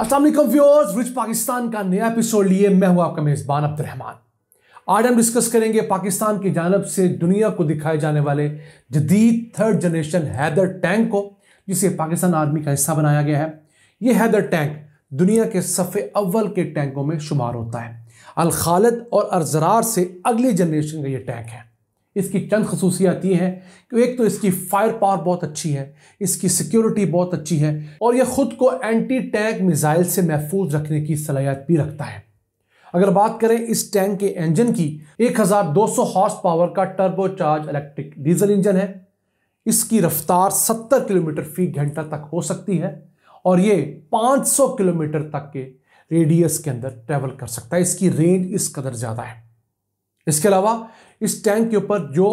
Aslam viewers rich Pakistan का नया episode लिए मैं हूं आपका मेज़बान अब्दरहमान आज हम डिस्कस करेंगे पाकिस्तान की जानब से दुनिया को दिखाए जाने वाले जदीद थर्ड जनरेशन हैदर टैंक को जिसे पाकिस्तान आर्मी का हिस्सा बनाया गया है ये हैदर टैंक दुनिया के सफ़े अव्वल के टैंकों में शुमार होता है अलखालद और अरजरार से अगली जनरेशन का ये टैंक है इसकी चंद खसूसियात ये हैं कि एक तो इसकी फायर पावर बहुत अच्छी है इसकी सिक्योरिटी बहुत अच्छी है और यह ख़ुद को एंटी टैंक मिज़ाइल से महफूज रखने की सलाहियत भी रखता है अगर बात करें इस टैंक के इंजन की 1200 हॉर्स पावर का टर्बोचार्ज इलेक्ट्रिक डीजल इंजन है इसकी रफ्तार 70 किलोमीटर फी घंटा तक हो सकती है और ये 500 किलोमीटर तक के रेडियस के अंदर ट्रेवल कर सकता है इसकी रेंज इस कदर ज़्यादा है इसके अलावा इस टैंक के ऊपर जो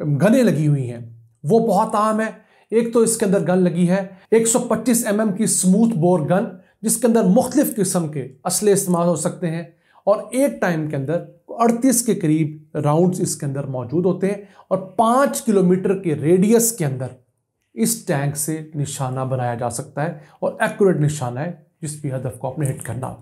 गने लगी हुई हैं वो बहुत आम है एक तो इसके अंदर गन लगी है 125 mm की स्मूथ बोर गन जिसके अंदर मुख्तफ किस्म के असले इस्तेमाल हो सकते हैं और एक टाइम के अंदर अड़तीस के करीब राउंड्स इसके अंदर मौजूद होते हैं और पाँच किलोमीटर के रेडियस के अंदर इस टैंक से निशाना बनाया जा सकता है और एक्यूरेट निशाना है जिस भी हदफ को आपने हिट करना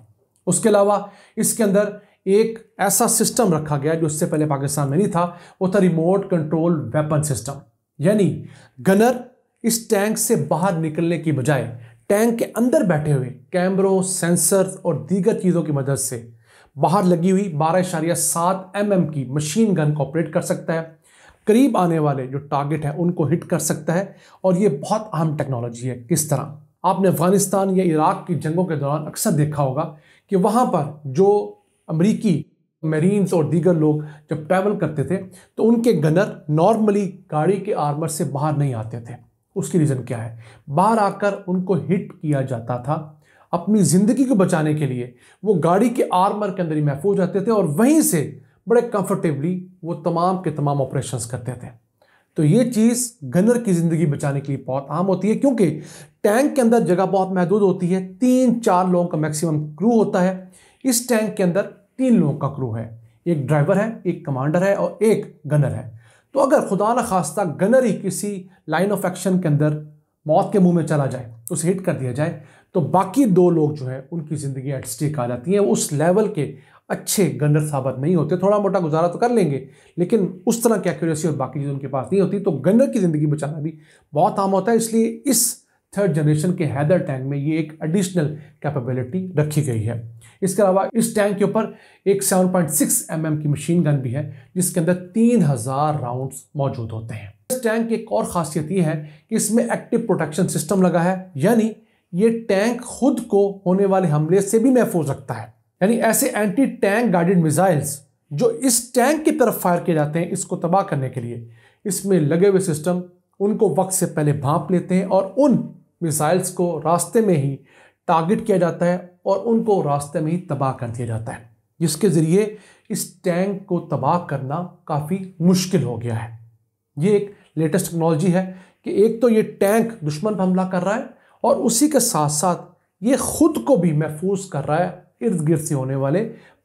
उसके अलावा इसके अंदर एक ऐसा सिस्टम रखा गया जो इससे पहले पाकिस्तान में नहीं था वो था रिमोट कंट्रोल वेपन सिस्टम यानी गनर इस टैंक से बाहर निकलने की बजाय टैंक के अंदर बैठे हुए कैमरों सेंसर और दीगर चीज़ों की मदद से बाहर लगी हुई बारह इशारिया सात एम mm की मशीन गन को ऑपरेट कर सकता है करीब आने वाले जो टारगेट है उनको हिट कर सकता है और ये बहुत अहम टेक्नोलॉजी है किस तरह आपने अफगानिस्तान या इराक की जंगों के दौरान अक्सर देखा होगा कि वहाँ पर जो अमरीकी मेरीन्स और दीगर लोग जब ट्रैवल करते थे तो उनके गनर नॉर्मली गाड़ी के आर्मर से बाहर नहीं आते थे उसकी रीज़न क्या है बाहर आकर उनको हिट किया जाता था अपनी ज़िंदगी को बचाने के लिए वो गाड़ी के आर्मर के अंदर ही महफूज रहते थे और वहीं से बड़े कंफर्टेबली वो तमाम के तमाम ऑपरेशंस करते थे तो ये चीज़ गनर की ज़िंदगी बचाने के लिए बहुत आम होती है क्योंकि टैंक के अंदर जगह बहुत महदूद होती है तीन चार लोगों का मैक्सिमम क्रू होता है इस टैंक के अंदर तीन लोगों का क्रू है एक ड्राइवर है एक कमांडर है और एक गनर है तो अगर खुदा न खास्ता गनर ही किसी लाइन ऑफ एक्शन के अंदर मौत के मुंह में चला जाए उसे हिट कर दिया जाए तो बाकी दो लोग जो है उनकी ज़िंदगी एट स्टेक आ जाती है उस लेवल के अच्छे गनर साबित नहीं होते थोड़ा मोटा गुजारा तो कर लेंगे लेकिन उस तरह की एक्यूरेसी और बाकी चीज़ उनके पास नहीं होती तो गनर की ज़िंदगी बचाना भी बहुत आम होता है इसलिए इस थर्ड जनरेशन के हैदर टैंक में ये एक एडिशनल कैपेबिलिटी रखी गई है इसके अलावा इस टैंक के ऊपर एक 7.6 पॉइंट mm की मशीन गन भी है जिसके अंदर 3000 राउंड्स मौजूद होते हैं इस टैंक की एक और खासियत यह है कि इसमें एक्टिव प्रोटेक्शन सिस्टम लगा है यानी ये टैंक खुद को होने वाले हमले से भी महफूज रखता है यानी ऐसे एंटी टैंक गाइडेड मिजाइल्स जो इस टैंक की तरफ फायर किए जाते हैं इसको तबाह करने के लिए इसमें लगे हुए सिस्टम उनको वक्त से पहले भाप लेते हैं और उन मिसाइल्स को रास्ते में ही टारगेट किया जाता है और उनको रास्ते में ही तबाह कर दिया जाता है जिसके ज़रिए इस टैंक को तबाह करना काफ़ी मुश्किल हो गया है ये एक लेटेस्ट टेक्नोलॉजी है कि एक तो ये टैंक दुश्मन पर हमला कर रहा है और उसी के साथ साथ ये खुद को भी महफूज कर रहा है इर्द गिर्द से होने वाले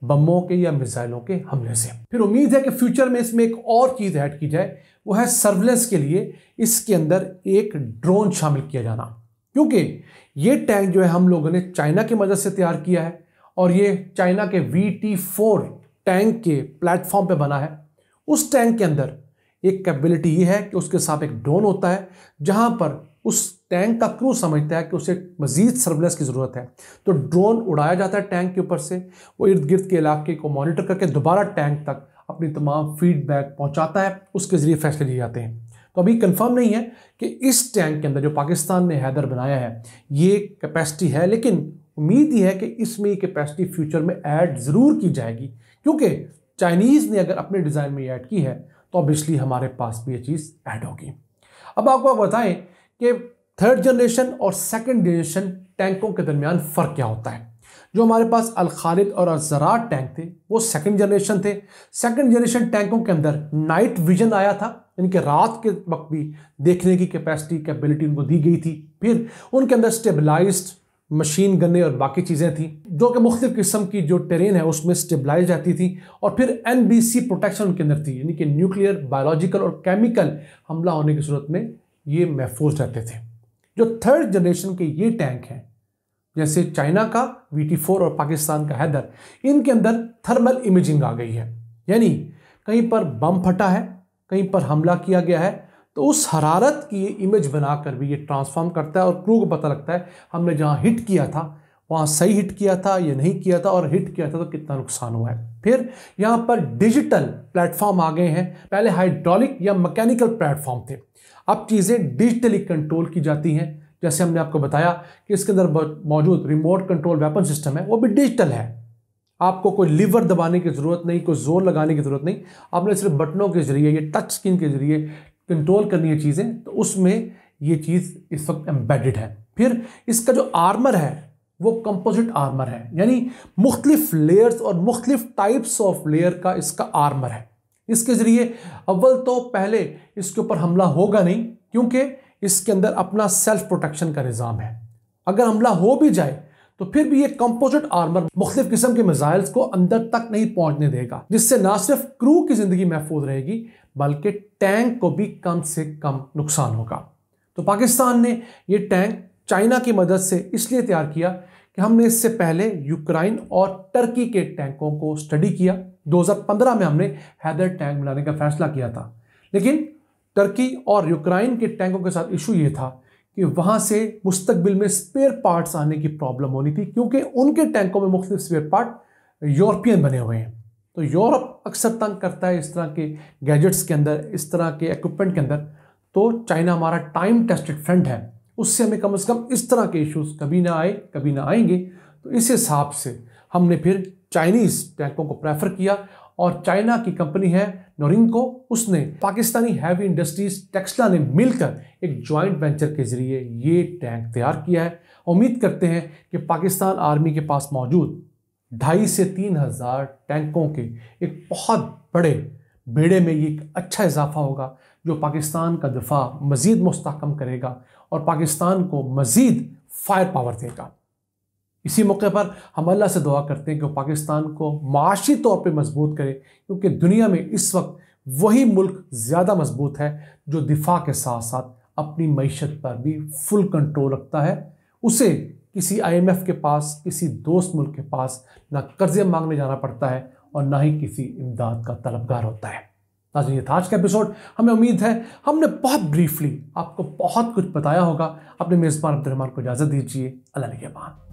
बमों के या मिसाइलों के हमले से फिर उम्मीद है कि फ्यूचर में इसमें एक और चीज़ ऐड की जाए वो है सर्वलेंस के लिए इसके अंदर एक ड्रोन शामिल किया जाना क्योंकि ये टैंक जो है हम लोगों ने चाइना की मदद से तैयार किया है और ये चाइना के वी टी फोर टैंक के प्लेटफॉर्म पे बना है उस टैंक के अंदर एक कैपेबिलिटी ये है कि उसके साथ एक ड्रोन होता है जहाँ पर उस टैंक का क्रू समझता है कि उसे मजीद सर्वेलेंस की ज़रूरत है तो ड्रोन उड़ाया जाता है टैंक के ऊपर से वो इर्द गिर्द के इलाके को मॉनिटर करके दोबारा टैंक तक अपनी तमाम फीडबैक पहुंचाता है उसके ज़रिए फैसले लिए जाते हैं तो अभी कंफर्म नहीं है कि इस टैंक के अंदर जो पाकिस्तान ने हैदर बनाया है ये कैपेसिटी है लेकिन उम्मीद ये है कि इसमें कैपेसिटी फ्यूचर में ऐड ज़रूर की जाएगी क्योंकि चाइनीज़ ने अगर अपने डिज़ाइन में ऐड की है तो ऑबियसली हमारे पास भी ये चीज़ ऐड होगी अब आपको आप बताएं कि थर्ड जनरेशन और सेकेंड जनरेशन टैंकों के दरमियान फ़र्क क्या होता है जो हमारे पास अल खालिद और अलजरा टैंक थे वो सेकंड जनरेशन थे सेकंड जनरेशन टैंकों के अंदर नाइट विजन आया था यानी कि रात के वक्त भी देखने की कैपेसिटी कैपेबिलिटी उनको दी गई थी फिर उनके अंदर स्टेबलाइज्ड मशीन गन्ने और बाकी चीज़ें थी जो कि मुख्त किस्म की जो ट्रेन है उसमें स्टेबलाइज रहती थी और फिर एन बी सी प्रोटेक्शन उनके अंदर थी यानी कि न्यूक्लियर बायोलॉजिकल और केमिकल हमला होने की सूरत में ये महफूज रहते थे जो थर्ड जनरेशन के ये टैंक हैं जैसे चाइना का वी टी फोर और पाकिस्तान का हैदर इनके अंदर थर्मल इमेजिंग आ गई है यानी कहीं पर बम फटा है कहीं पर हमला किया गया है तो उस हरारत की ये इमेज बनाकर भी ये ट्रांसफॉर्म करता है और क्रू को पता लगता है हमने जहाँ हिट किया था वहाँ सही हिट किया था या नहीं किया था और हिट किया था तो कितना नुकसान हुआ है फिर यहाँ पर डिजिटल प्लेटफॉर्म आ गए हैं पहले हाइड्रोलिक या मैकेनिकल प्लेटफॉर्म थे अब चीज़ें डिजिटली कंट्रोल की जाती हैं जैसे हमने आपको बताया कि इसके अंदर मौजूद रिमोट कंट्रोल वेपन सिस्टम है वो भी डिजिटल है आपको कोई लीवर दबाने की ज़रूरत नहीं कोई जोर लगाने की ज़रूरत नहीं आपने सिर्फ बटनों के ज़रिए या टच स्क्रीन के ज़रिए कंट्रोल करनी है चीज़ें तो उसमें ये चीज़ इस वक्त एम्बेडेड है फिर इसका जो आर्मर है वो कंपोजिट आर्मर है यानी मुख्तलिफ लेयर्स और मुख्तलिफ टाइप्स ऑफ लेयर का इसका आर्मर है इसके ज़रिए अव्वल तो पहले इसके ऊपर हमला होगा नहीं क्योंकि इसके अंदर अपना सेल्फ प्रोटेक्शन का निज़ाम है अगर हमला हो भी जाए तो फिर भी ये कंपोजिट आर्मर मुख्तु किस्म के मिसाइल्स को अंदर तक नहीं पहुंचने देगा जिससे ना सिर्फ क्रू की जिंदगी महफूज रहेगी बल्कि टैंक को भी कम से कम नुकसान होगा तो पाकिस्तान ने ये टैंक चाइना की मदद से इसलिए तैयार किया कि हमने इससे पहले यूक्राइन और टर्की के टैंकों को स्टडी किया 2015 में हमने हैदर टैंक बनाने का फैसला किया था लेकिन टर्की और यूक्राइन के टैंकों के साथ इशू ये था कि वहां से मुस्तबिल में स्पेयर पार्ट्स आने की प्रॉब्लम होनी थी क्योंकि उनके टैंकों में मुख्तु स्पेयर पार्ट यूरोपियन बने हुए हैं तो यूरोप अक्सर तंग करता है इस तरह के गैजेट्स के अंदर इस तरह के इक्विपमेंट के अंदर तो चाइना हमारा टाइम टेस्टेड फ्रेंड है उससे हमें कम से कम इस तरह के इश्यूज कभी ना आए कभी ना आएंगे तो इस हिसाब से हमने फिर चाइनीज़ टैंकों को प्रेफर किया और चाइना की कंपनी है नोरिंको उसने पाकिस्तानी हैवी इंडस्ट्रीज टेक्सला ने मिलकर एक ज्वाइंट वेंचर के जरिए ये टैंक तैयार किया है उम्मीद करते हैं कि पाकिस्तान आर्मी के पास मौजूद ढाई से तीन हज़ार टैंकों के एक बहुत बड़े बेड़े में ये एक अच्छा इजाफा होगा जो पाकिस्तान का दफा मज़ीद मस्तकम करेगा और पाकिस्तान को मज़ीद फायर पावर देगा इसी मौके पर हम अल्लाह से दुआ करते हैं कि वो पाकिस्तान को माशी तौर पर मजबूत करे क्योंकि दुनिया में इस वक्त वही मुल्क ज़्यादा मजबूत है जो दिफा के साथ साथ अपनी मीशत पर भी फुल कंट्रोल रखता है उसे किसी आईएमएफ के पास किसी दोस्त मुल्क के पास ना कर्जे मांगने जाना पड़ता है और ना ही किसी इमदाद का तलबगार होता है ताजा ये था आज का एपिसोड हमें उम्मीद है हमने बहुत ब्रीफली आपको बहुत कुछ बताया होगा अपने मेज़बान अब्दुलरहमान को इजाज़त दीजिए अल्लाह के बाद